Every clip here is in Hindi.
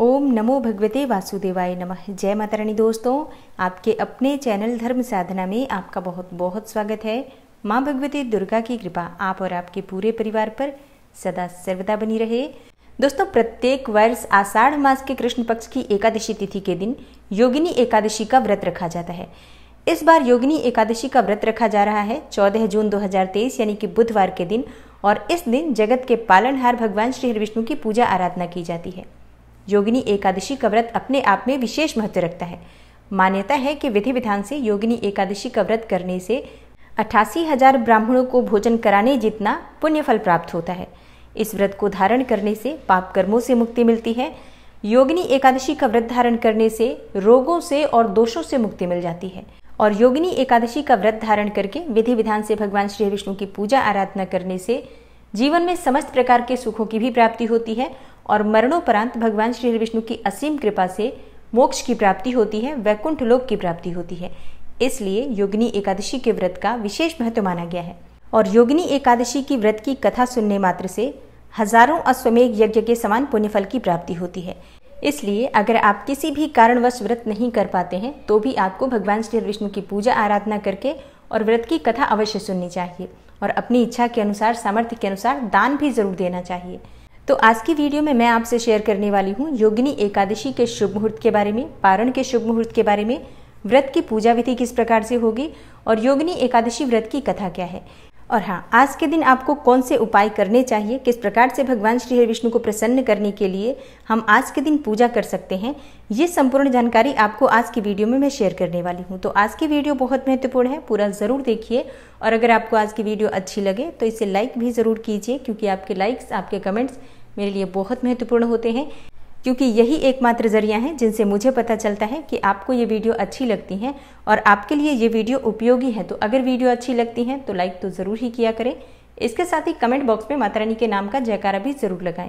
ओम नमो भगवते वासुदेवाय नमः जय माता रानी दोस्तों आपके अपने चैनल धर्म साधना में आपका बहुत बहुत स्वागत है माँ भगवती दुर्गा की कृपा आप और आपके पूरे परिवार पर सदा सर्वदा बनी रहे दोस्तों प्रत्येक वर्ष आषाढ़ मास के कृष्ण पक्ष की एकादशी तिथि के दिन योगिनी एकादशी का व्रत रखा जाता है इस बार योगिनी एकादशी का व्रत रखा जा रहा है 14 जून 2023 यानी कि बुधवार के दिन और इस दिन जगत के पालनहार भगवान श्री हरि विष्णु की पूजा आराधना की जाती है योगिनी एकादशी का व्रत अपने आप में विशेष महत्व रखता है मान्यता है कि विधि विधान से योगिनी एकादशी का व्रत करने से अठासी हजार ब्राह्मणों को भोजन कराने जितना पुण्यफल प्राप्त होता है इस व्रत को धारण करने से पाप कर्मों से मुक्ति मिलती है योगिनी एकादशी का व्रत धारण करने से रोगों से और दोषों से मुक्ति मिल जाती है और योगिनी एकादशी का व्रत धारण करके विधि विधान से भगवान श्री विष्णु की पूजा आराधना करने से जीवन में समस्त प्रकार के सुखों की भी प्राप्ति होती है और मरणोपरांत भगवान श्री विष्णु की असीम कृपा से मोक्ष की प्राप्ति होती है वैकुंठ लोक की प्राप्ति होती है इसलिए योगिनी एकादशी के व्रत का विशेष महत्व माना गया है और योगिनी एकादशी की व्रत की कथा सुनने मात्र से हजारों अश्वमेघ यज्ञ के समान पुण्यफल की प्राप्ति होती है इसलिए अगर आप किसी भी कारणवश व्रत नहीं कर पाते हैं तो भी आपको भगवान श्री विष्णु की पूजा आराधना करके और व्रत की कथा अवश्य सुननी चाहिए और अपनी इच्छा के अनुसार सामर्थ्य के अनुसार दान भी जरूर देना चाहिए तो आज की वीडियो में मैं आपसे शेयर करने वाली हूँ योगिनी एकादशी के शुभ मुहूर्त के बारे में पारण के शुभ मुहूर्त के बारे में व्रत की पूजा विधि किस प्रकार से होगी और योगिनी एकादशी व्रत की कथा क्या है और हाँ आज के दिन आपको कौन से उपाय करने चाहिए किस प्रकार से भगवान श्री हरि विष्णु को प्रसन्न करने के लिए हम आज के दिन पूजा कर सकते हैं ये संपूर्ण जानकारी आपको आज की वीडियो में मैं शेयर करने वाली हूँ तो आज की वीडियो बहुत महत्वपूर्ण है पूरा ज़रूर देखिए और अगर आपको आज की वीडियो अच्छी लगे तो इसे लाइक भी ज़रूर कीजिए क्योंकि आपके लाइक्स आपके कमेंट्स मेरे लिए बहुत महत्वपूर्ण होते हैं क्योंकि यही एकमात्र जरिया है जिनसे मुझे पता चलता है कि आपको ये वीडियो अच्छी लगती हैं और आपके लिए ये वीडियो उपयोगी है तो अगर वीडियो अच्छी लगती हैं तो लाइक तो ज़रूर ही किया करें इसके साथ ही कमेंट बॉक्स में माता रानी के नाम का जयकारा भी जरूर लगाएं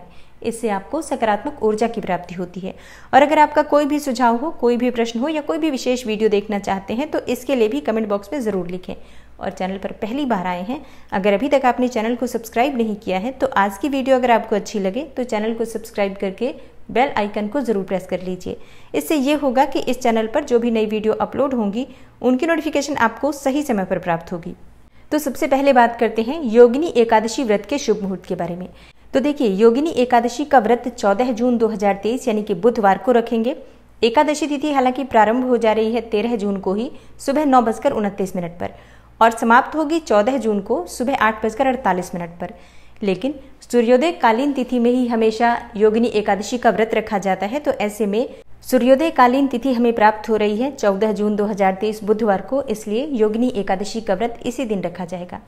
इससे आपको सकारात्मक ऊर्जा की प्राप्ति होती है और अगर आपका कोई भी सुझाव हो कोई भी प्रश्न हो या कोई भी विशेष वीडियो देखना चाहते हैं तो इसके लिए भी कमेंट बॉक्स में ज़रूर लिखें और चैनल पर पहली बार आए हैं अगर अभी तक आपने चैनल को सब्सक्राइब नहीं किया है तो आज की वीडियो अगर आपको अच्छी लगे तो चैनल को सब्सक्राइब करके बेल आइकन को ज़रूर प्रेस कर लीजिए इससे ये होगा कि इस चैनल पर जो भी नई वीडियो अपलोड होंगी उनकी नोटिफिकेशन आपको सही समय पर प्राप्त होगी तो सबसे पहले बात करते हैं योगिनी एकादशी व्रत के शुभ मुहूर्त के बारे में तो देखिए योगिनी एकादशी का व्रत 14 जून 2023 यानी कि बुधवार को रखेंगे एकादशी तिथि हालांकि प्रारंभ हो जा रही है 13 जून को ही सुबह नौ बजकर उनतीस मिनट पर और समाप्त होगी 14 जून को सुबह आठ बजकर अड़तालीस मिनट पर लेकिन सूर्योदय कालीन तिथि में ही हमेशा योगिनी एकादशी का व्रत रखा जाता है तो ऐसे में सूर्योदय कालीन तिथि हमें प्राप्त हो रही है 14 जून 2023 बुधवार को इसलिए योगिनी एकादशी का व्रत इसी दिन रखा जाएगा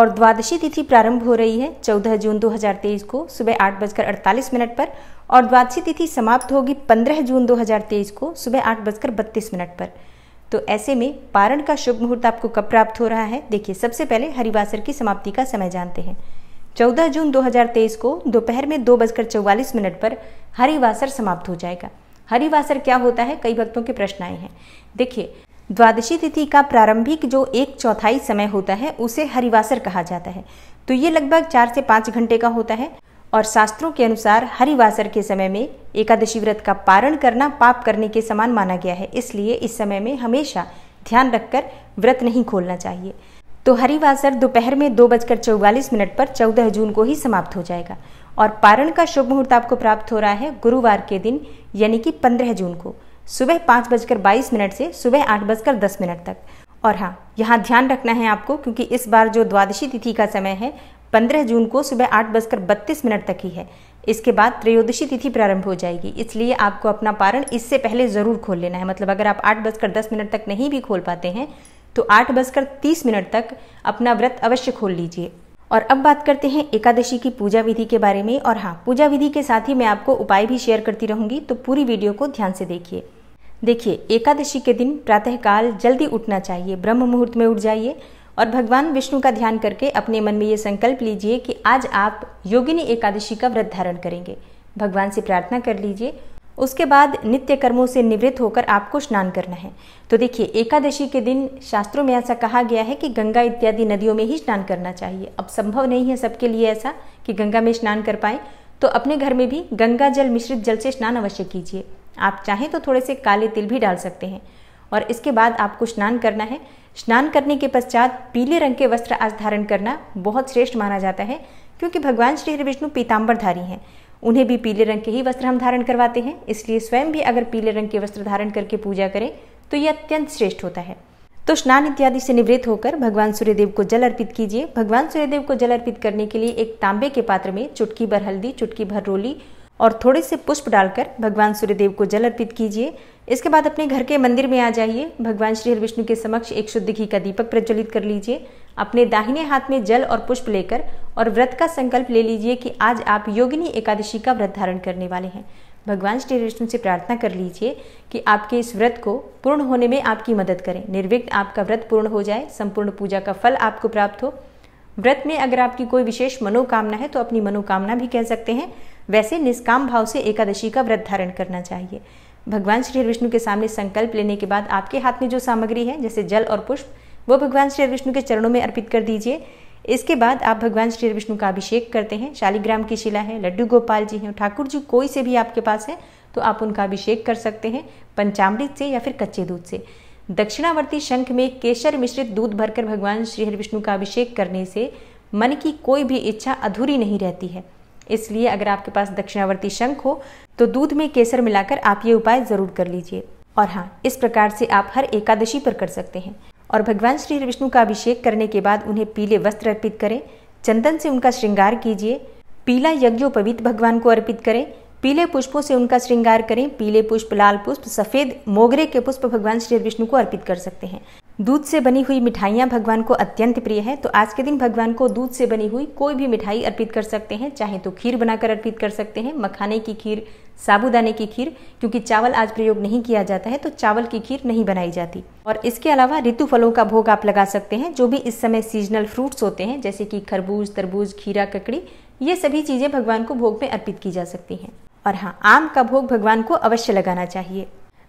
और द्वादशी तिथि प्रारंभ हो रही है 14 जून 2023 को सुबह आठ बजकर अड़तालीस मिनट पर और द्वादशी तिथि समाप्त होगी 15 जून 2023 को सुबह आठ बजकर बत्तीस मिनट पर तो ऐसे में पारण का शुभ मुहूर्त आपको कब प्राप्त हो रहा है देखिए सबसे पहले हरिवासर की समाप्ति का समय जानते हैं 14 जून 2023 को दोपहर में दो बजकर चौवालीस मिनट पर हरिवासर समाप्त हो जाएगा हरिवासर क्या होता है कई भक्तों के प्रश्न आए हैं देखिए द्वादशी तिथि का प्रारंभिक जो एक चौथाई समय होता है उसे हरिवासर कहा जाता है तो ये लगभग चार से पांच घंटे का होता है और शास्त्रों के अनुसार हरिवासर के समय में एकादशी व्रत का पारण करना पाप करने के समान माना गया है इसलिए इस समय में हमेशा ध्यान रखकर व्रत नहीं खोलना चाहिए तो हरिवासर दोपहर में दो बजकर चौवालीस मिनट पर चौदह जून को ही समाप्त हो जाएगा और पारण का शुभ मुहूर्त आपको प्राप्त हो रहा है गुरुवार के दिन यानी कि पंद्रह जून को सुबह पाँच बजकर बाईस मिनट से सुबह आठ बजकर दस मिनट तक और हाँ यहाँ ध्यान रखना है आपको क्योंकि इस बार जो द्वादशी तिथि का समय है पंद्रह जून को सुबह आठ बजकर बत्तीस मिनट तक ही है इसके बाद त्रयोदशी तिथि प्रारंभ हो जाएगी इसलिए आपको अपना पारण इससे पहले ज़रूर खोल लेना है मतलब अगर आप आठ बजकर दस मिनट तक नहीं भी खोल पाते हैं तो आठ बजकर तीस मिनट तक अपना व्रत अवश्य खोल लीजिए और अब बात करते हैं एकादशी की पूजा विधि के बारे में और हाँ पूजा विधि के साथ ही मैं आपको उपाय भी शेयर करती रहूंगी तो पूरी वीडियो को ध्यान से देखिए देखिए एकादशी के दिन प्रातःकाल जल्दी उठना चाहिए ब्रह्म मुहूर्त में उठ जाइए और भगवान विष्णु का ध्यान करके अपने मन में ये संकल्प लीजिए कि आज आप योगिनी एकादशी का व्रत धारण करेंगे भगवान से प्रार्थना कर लीजिए उसके बाद नित्य कर्मों से निवृत्त होकर आपको स्नान करना है तो देखिए एकादशी के दिन शास्त्रों में ऐसा कहा गया है कि गंगा इत्यादि नदियों में ही स्नान करना चाहिए अब संभव नहीं है सबके लिए ऐसा कि गंगा में स्नान कर पाए तो अपने घर में भी गंगा जल मिश्रित जल से स्नान अवश्य कीजिए आप चाहें तो थोड़े से काले तिल भी डाल सकते हैं और इसके बाद आपको स्नान करना है स्नान करने के पश्चात पीले रंग के वस्त्र आज धारण करना बहुत श्रेष्ठ माना जाता है क्योंकि भगवान श्री हरि विष्णु पीताम्बरधारी हैं उन्हें भी पीले रंग के ही वस्त्र हम धारण करवाते हैं इसलिए स्वयं भी अगर पीले रंग के वस्त्र धारण करके पूजा करें तो ये अत्यंत श्रेष्ठ होता है तो स्नान इत्यादि से निवृत्त होकर भगवान सूर्यदेव को जल अर्पित कीजिए भगवान सूर्यदेव को जल अर्पित करने के लिए एक तांबे के पात्र में चुटकी भर हल्दी चुटकी भर रोली और थोड़े से पुष्प डालकर भगवान सूर्यदेव को जल अर्पित कीजिए इसके बाद अपने घर के मंदिर में आ जाइए भगवान श्री विष्णु के समक्ष एक शुद्ध घी का दीपक प्रज्वलित कर लीजिए अपने दाहिने हाथ में जल और पुष्प लेकर और व्रत का संकल्प ले लीजिए कि आज आप योगिनी एकादशी का व्रत धारण करने वाले हैं भगवान श्री विष्णु से प्रार्थना कर लीजिए कि आपके इस व्रत को पूर्ण होने में आपकी मदद करें निर्विघ्न आपका व्रत पूर्ण हो जाए संपूर्ण पूजा का फल आपको प्राप्त हो व्रत में अगर आपकी कोई विशेष मनोकामना है तो अपनी मनोकामना भी कह सकते हैं वैसे निष्काम भाव से एकादशी का व्रत धारण करना चाहिए भगवान श्री विष्णु के सामने संकल्प लेने के बाद आपके हाथ में जो सामग्री है जैसे जल और पुष्प वो भगवान श्री विष्णु के चरणों में अर्पित कर दीजिए इसके बाद आप भगवान श्री विष्णु का अभिषेक करते हैं शालिग्राम की शिला है लड्डू गोपाल जी हैं ठाकुर जी कोई से भी आपके पास है तो आप उनका अभिषेक कर सकते हैं पंचामृत से या फिर कच्चे दूध से दक्षिणावर्ती शंख में केसर मिश्रित दूध भरकर भगवान श्री विष्णु का अभिषेक करने से मन की कोई भी इच्छा अधूरी नहीं रहती है इसलिए अगर आपके पास दक्षिणावर्ती शंख हो तो दूध में केसर मिलाकर आप ये उपाय ज़रूर कर लीजिए और हाँ इस प्रकार से आप हर एकादशी पर कर सकते हैं और भगवान श्री विष्णु का अभिषेक करने के बाद उन्हें पीले वस्त्र अर्पित करें चंदन से उनका श्रृंगार कीजिए पीला यज्ञोपवीत भगवान को अर्पित करें पीले पुष्पों से उनका श्रृंगार करें पीले पुष्प लाल पुष्प सफेद मोगरे के पुष्प भगवान श्री विष्णु को अर्पित कर सकते हैं दूध से बनी हुई मिठाइयाँ भगवान को अत्यंत प्रिय है तो आज के दिन भगवान को दूध से बनी हुई कोई भी मिठाई अर्पित कर सकते हैं चाहे तो खीर बनाकर अर्पित कर सकते हैं मखाने की खीर साबुदाने की खीर क्योंकि चावल आज प्रयोग नहीं किया जाता है तो चावल की खीर नहीं बनाई जाती और इसके अलावा ऋतु फलों का भोग आप लगा सकते हैं जो भी इस समय सीजनल फ्रूट्स होते हैं जैसे कि खरबूज तरबूज खीरा ककड़ी ये सभी चीज़ें भगवान को भोग में अर्पित की जा सकती हैं और हाँ आम का भोग भगवान को अवश्य लगाना चाहिए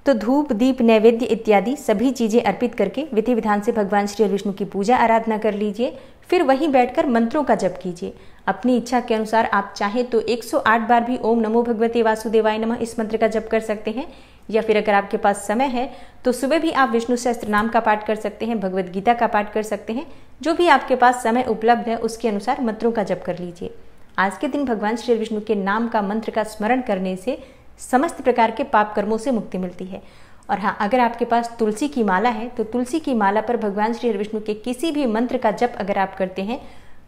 तो धूप दीप नैवेद्य इत्यादि सभी चीज़ें अर्पित करके विधि विधान से भगवान श्री विष्णु की पूजा आराधना कर लीजिए फिर वहीं बैठकर मंत्रों का जप कीजिए अपनी इच्छा के अनुसार आप चाहे तो 108 बार भी ओम नमो भगवते वासुदेवाय नमः इस मंत्र का जप कर सकते हैं या फिर अगर आपके पास समय है तो सुबह भी आप विष्णु सहस्त्र नाम का पाठ कर सकते हैं भगवद गीता का पाठ कर सकते हैं जो भी आपके पास समय उपलब्ध है उसके अनुसार मंत्रों का जप कर लीजिए आज के दिन भगवान श्री विष्णु के नाम का मंत्र का स्मरण करने से समस्त प्रकार के पाप कर्मों से मुक्ति मिलती है और हाँ अगर आपके पास तुलसी की माला है तो तुलसी की माला पर भगवान श्री हरिविष्णु के किसी भी मंत्र का जप अगर आप करते हैं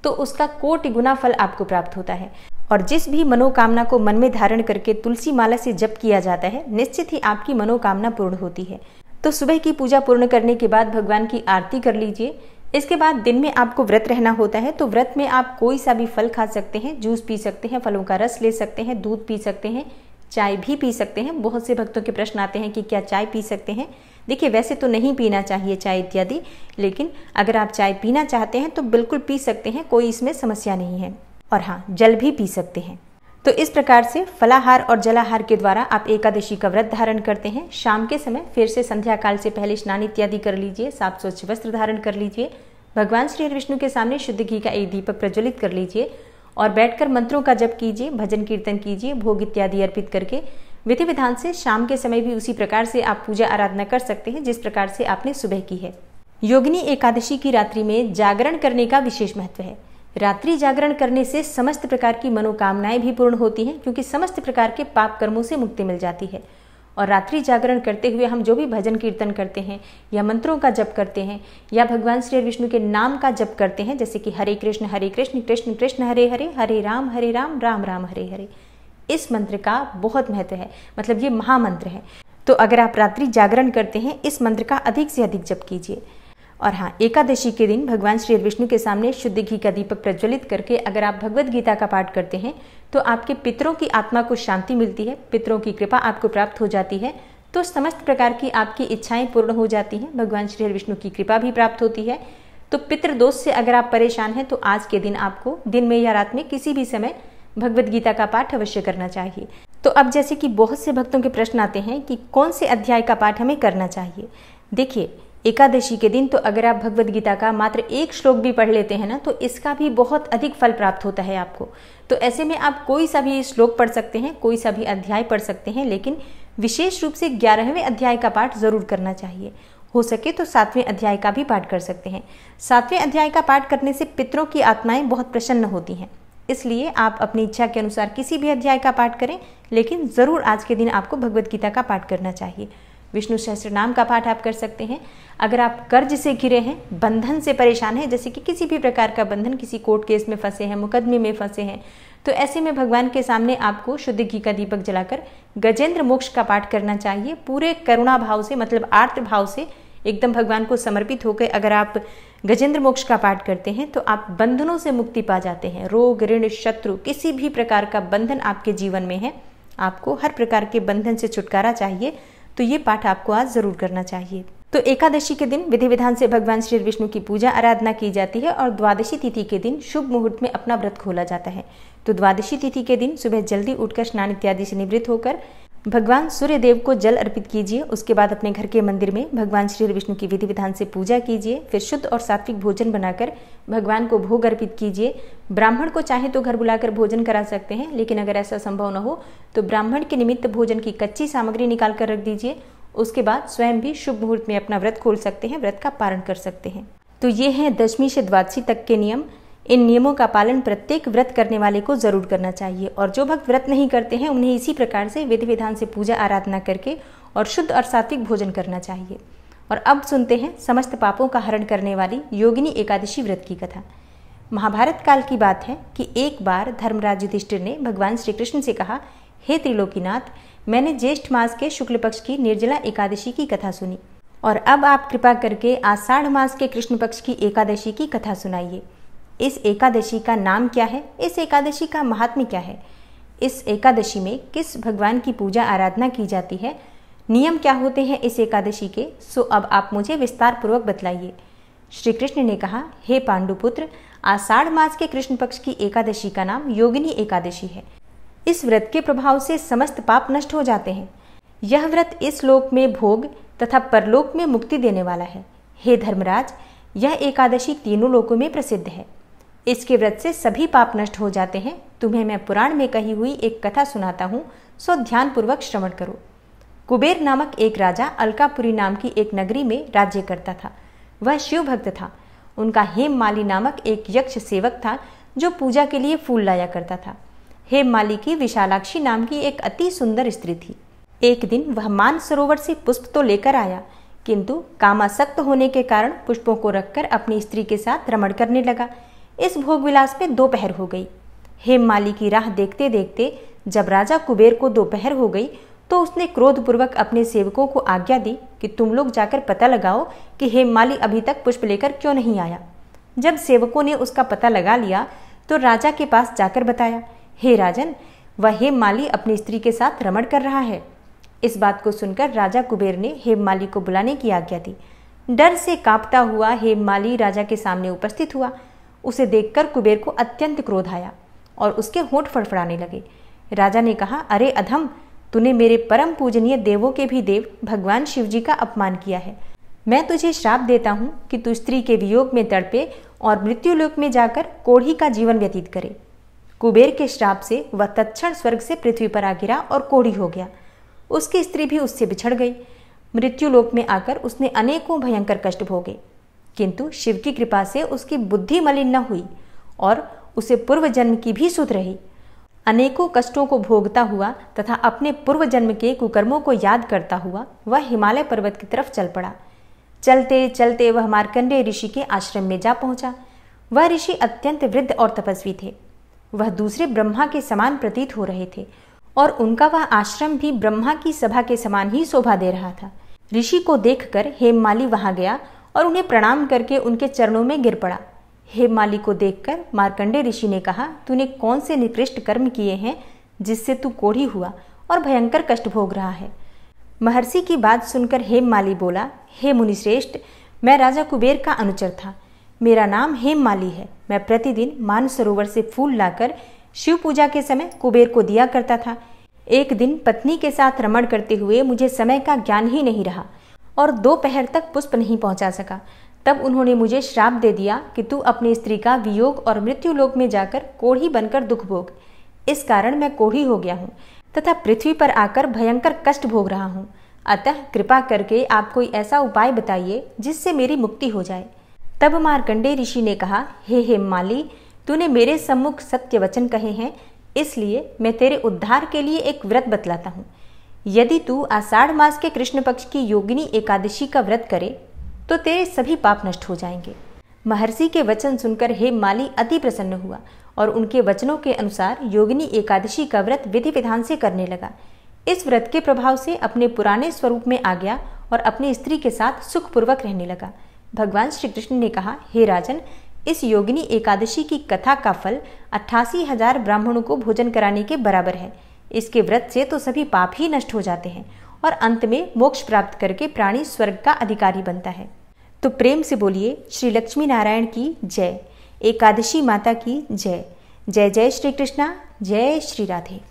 तो उसका कोटि गुना फल आपको प्राप्त होता है और जिस भी मनोकामना को मन में धारण करके तुलसी माला से जप किया जाता है निश्चित ही आपकी मनोकामना पूर्ण होती है तो सुबह की पूजा पूर्ण करने के बाद भगवान की आरती कर लीजिए इसके बाद दिन में आपको व्रत रहना होता है तो व्रत में आप कोई सा भी फल खा सकते हैं जूस पी सकते हैं फलों का रस ले सकते हैं दूध पी सकते हैं चाय भी पी सकते हैं बहुत से भक्तों के प्रश्न आते हैं कि क्या चाय पी सकते हैं देखिए वैसे तो नहीं पीना चाहिए चाय इत्यादि लेकिन अगर आप चाय पीना चाहते हैं तो बिल्कुल पी सकते हैं कोई इसमें समस्या नहीं है और हाँ जल भी पी सकते हैं तो इस प्रकार से फलाहार और जलाहार के द्वारा आप एकादशी का व्रत धारण करते हैं शाम के समय फिर से संध्या काल से पहले स्नान इत्यादि कर लीजिए साफ स्वच्छ वस्त्र धारण कर लीजिए भगवान श्री विष्णु के सामने शुद्ध घी का एक दीपक प्रज्वलित कर लीजिए और बैठकर मंत्रों का जप कीजिए भजन कीर्तन कीजिए भोग इत्यादि अर्पित करके विधि विधान से शाम के समय भी उसी प्रकार से आप पूजा आराधना कर सकते हैं जिस प्रकार से आपने सुबह की है योगिनी एकादशी की रात्रि में जागरण करने का विशेष महत्व है रात्रि जागरण करने से समस्त प्रकार की मनोकामनाएं भी पूर्ण होती हैं क्योंकि समस्त प्रकार के पाप कर्मों से मुक्ति मिल जाती है और रात्रि जागरण करते हुए हम जो भी भजन कीर्तन करते हैं या मंत्रों का जप करते हैं या भगवान श्री विष्णु के नाम का जप करते हैं जैसे कि हरे कृष्ण हरे कृष्ण कृष्ण कृष्ण हरे हरे हरे राम हरे राम राम राम हरे हरे इस मंत्र का बहुत महत्व है मतलब ये महामंत्र है तो अगर आप रात्रि जागरण करते हैं इस मंत्र का अधिक से अधिक जप कीजिए और हाँ एकादशी के दिन भगवान श्री विष्णु के सामने शुद्ध घी का दीपक प्रज्वलित करके अगर आप भगवत गीता का पाठ करते हैं तो आपके पितरों की आत्मा को शांति मिलती है पितरों की कृपा आपको प्राप्त हो जाती है तो समस्त प्रकार की आपकी इच्छाएं पूर्ण हो जाती हैं भगवान श्री हरि विष्णु की कृपा भी प्राप्त होती है तो पितृ दोष से अगर आप परेशान हैं तो आज के दिन आपको दिन में या रात में किसी भी समय भगवत गीता का पाठ अवश्य करना चाहिए तो अब जैसे कि बहुत से भक्तों के प्रश्न आते हैं कि कौन से अध्याय का पाठ हमें करना चाहिए देखिए एकादशी के दिन तो अगर आप भगवद गीता का मात्र एक श्लोक भी पढ़ लेते हैं ना तो इसका भी बहुत अधिक फल प्राप्त होता है आपको तो ऐसे में आप कोई सा भी श्लोक पढ़ सकते हैं कोई सा भी अध्याय पढ़ सकते हैं लेकिन विशेष रूप से ग्यारहवें अध्याय का पाठ ज़रूर करना चाहिए हो सके तो सातवें अध्याय का भी पाठ कर सकते हैं सातवें अध्याय का पाठ करने से पितरों की आत्माएं बहुत प्रसन्न होती हैं इसलिए आप अपनी इच्छा के अनुसार किसी भी अध्याय का पाठ करें लेकिन ज़रूर आज के दिन आपको भगवद गीता का पाठ करना चाहिए विष्णु सहस्त्र नाम का पाठ आप कर सकते हैं अगर आप कर्ज से घिरे हैं बंधन से परेशान हैं जैसे कि किसी भी प्रकार का बंधन किसी कोर्ट केस में फंसे हैं मुकदमे में फंसे हैं तो ऐसे में भगवान के सामने आपको शुद्ध घी का दीपक जलाकर गजेंद्र मोक्ष का पाठ करना चाहिए पूरे करुणा भाव से मतलब आर्त भाव से एकदम भगवान को समर्पित होकर अगर आप गजेंद्र मोक्ष का पाठ करते हैं तो आप बंधनों से मुक्ति पा जाते हैं रोग ऋण शत्रु किसी भी प्रकार का बंधन आपके जीवन में है आपको हर प्रकार के बंधन से छुटकारा चाहिए तो ये पाठ आपको आज जरूर करना चाहिए तो एकादशी के दिन विधि विधान से भगवान श्री विष्णु की पूजा आराधना की जाती है और द्वादशी तिथि के दिन शुभ मुहूर्त में अपना व्रत खोला जाता है तो द्वादशी तिथि के दिन सुबह जल्दी उठकर स्नान इत्यादि से निवृत्त होकर भगवान सूर्य देव को जल अर्पित कीजिए उसके बाद अपने घर के मंदिर में भगवान श्री विष्णु की विधि विधान से पूजा कीजिए फिर शुद्ध और सात्विक भोजन बनाकर भगवान को भोग अर्पित कीजिए ब्राह्मण को चाहे तो घर बुलाकर भोजन करा सकते हैं लेकिन अगर ऐसा संभव न हो तो ब्राह्मण के निमित्त भोजन की कच्ची सामग्री निकाल कर रख दीजिए उसके बाद स्वयं भी शुभ मुहूर्त में अपना व्रत खोल सकते हैं व्रत का पारण कर सकते हैं तो ये हैं दसवीं से द्वादशी तक के नियम इन नियमों का पालन प्रत्येक व्रत करने वाले को जरूर करना चाहिए और जो भक्त व्रत नहीं करते हैं उन्हें इसी प्रकार से विधि विधान से पूजा आराधना करके और शुद्ध और सात्विक भोजन करना चाहिए और अब सुनते हैं समस्त पापों का हरण करने वाली योगिनी एकादशी व्रत की कथा महाभारत काल की बात है कि एक बार धर्मराज युधिष्ठिर ने भगवान श्री कृष्ण से कहा हे त्रिलोकीनाथ मैंने ज्येष्ठ मास के शुक्ल पक्ष की निर्जला एकादशी की कथा सुनी और अब आप कृपा करके आषाढ़ मास के कृष्ण पक्ष की एकादशी की कथा सुनाइए इस एकादशी का नाम क्या है इस एकादशी का महात्म्य क्या है इस एकादशी में किस भगवान की पूजा आराधना की जाती है नियम क्या होते हैं इस एकादशी के सो अब आप मुझे विस्तार पूर्वक बतलाइए श्री कृष्ण ने कहा हे पांडुपुत्र आषाढ़ मास के कृष्ण पक्ष की एकादशी का नाम योगिनी एकादशी है इस व्रत के प्रभाव से समस्त पाप नष्ट हो जाते हैं यह व्रत इस लोक में भोग तथा परलोक में मुक्ति देने वाला है हे धर्मराज यह एकादशी तीनों लोकों में प्रसिद्ध है इसके व्रत से सभी पाप नष्ट हो जाते हैं तुम्हें मैं पुराण में कही हुई एक कथा सुनाता हूँ सो ध्यानपूर्वक श्रवण करो कुबेर नामक एक राजा अलकापुरी नाम की एक नगरी में राज्य करता था वह शिव भक्त था उनका हेम माली नामक एक यक्ष सेवक था जो पूजा के लिए फूल लाया करता था हेम माली की विशालाक्षी नाम की एक अति सुंदर स्त्री थी एक दिन वह मान सरोवर से पुष्प तो लेकर आया किंतु कामासक्त होने के कारण पुष्पों को रखकर अपनी स्त्री के साथ रमण करने लगा इस विलास में दोपहर हो गई हेम माली की राह देखते देखते जब राजा कुबेर को दोपहर हो गई तो उसने क्रोधपूर्वक अपने सेवकों को आज्ञा दी कि तुम लोग जाकर पता लगाओ कि हेम माली अभी तक पुष्प लेकर क्यों नहीं आया जब सेवकों ने उसका पता लगा लिया तो राजा के पास जाकर बताया हे राजन वह हेम माली अपनी स्त्री के साथ रमण कर रहा है इस बात को सुनकर राजा कुबेर ने हेम माली को बुलाने की आज्ञा दी डर से कांपता हुआ हेम माली राजा के सामने उपस्थित हुआ उसे देखकर कुबेर को अत्यंत क्रोध आया और उसके होठ फड़फड़ाने लगे राजा ने कहा अरे अधम तूने मेरे परम पूजनीय देवों के भी देव भगवान शिव जी का अपमान किया है मैं तुझे श्राप देता हूँ कि तू स्त्री के वियोग में तड़पे और मृत्यु लोक में जाकर कोढ़ी का जीवन व्यतीत करे कुबेर के श्राप से वह तत्क्षण स्वर्ग से पृथ्वी पर आ गिरा और कोढ़ी हो गया उसकी स्त्री भी उससे बिछड़ गई मृत्यु लोक में आकर उसने अनेकों भयंकर कष्ट भोगे किंतु शिव की कृपा से उसकी बुद्धि मलिन न हुई और उसे पूर्व जन्म की भी सुध रही अनेकों कष्टों को भोगता हुआ तथा अपने पूर्व जन्म के कुकर्मों को याद करता हुआ वह हिमालय पर्वत की तरफ चल पड़ा चलते चलते वह मार्कंडेय ऋषि के आश्रम में जा पहुंचा वह ऋषि अत्यंत वृद्ध और तपस्वी थे वह दूसरे ब्रह्मा के समान प्रतीत हो रहे थे और उनका वह आश्रम भी ब्रह्मा की सभा के समान ही शोभा दे रहा था ऋषि को देखकर हेममाली वहां गया और उन्हें प्रणाम करके उनके चरणों में गिर पड़ा हे माली को देखकर मार्कंडे ऋषि ने कहा तूने कौन से निकृष्ट कर्म किए हैं जिससे तू कोढ़ी हुआ और भयंकर कष्ट भोग रहा है महर्षि की बात सुनकर हेम माली बोला हे मुनिश्रेष्ठ मैं राजा कुबेर का अनुचर था मेरा नाम हेम माली है मैं प्रतिदिन मानसरोवर से फूल लाकर शिव पूजा के समय कुबेर को दिया करता था एक दिन पत्नी के साथ रमण करते हुए मुझे समय का ज्ञान ही नहीं रहा और दोपहर तक पुष्प नहीं पहुंचा सका तब उन्होंने मुझे श्राप दे दिया कि तू अपनी स्त्री का वियोग और मृत्यु लोक में जाकर कोढ़ी बनकर दुख भोग इस कारण मैं कोढ़ी हो गया हूँ तथा पृथ्वी पर आकर भयंकर कष्ट भोग रहा हूँ अतः कृपा करके आप कोई ऐसा उपाय बताइए जिससे मेरी मुक्ति हो जाए तब मारकंडे ऋषि ने कहा हे हे माली तूने मेरे सम्मुख सत्य वचन कहे हैं इसलिए मैं तेरे उद्धार के लिए एक व्रत बतलाता हूँ यदि तू आषाढ़ मास के कृष्ण पक्ष की योगिनी एकादशी का व्रत करे तो तेरे सभी पाप नष्ट हो जाएंगे महर्षि के वचन सुनकर हे माली अति प्रसन्न हुआ और उनके वचनों के अनुसार योगिनी एकादशी का व्रत विधि विधान से करने लगा इस व्रत के प्रभाव से अपने पुराने स्वरूप में आ गया और अपनी स्त्री के साथ सुखपूर्वक रहने लगा भगवान श्री कृष्ण ने कहा हे राजन इस योगिनी एकादशी की कथा का फल अट्ठासी हजार ब्राह्मणों को भोजन कराने के बराबर है इसके व्रत से तो सभी पाप ही नष्ट हो जाते हैं और अंत में मोक्ष प्राप्त करके प्राणी स्वर्ग का अधिकारी बनता है तो प्रेम से बोलिए श्री लक्ष्मी नारायण की जय एकादशी माता की जय जय जय श्री कृष्णा जय श्री राधे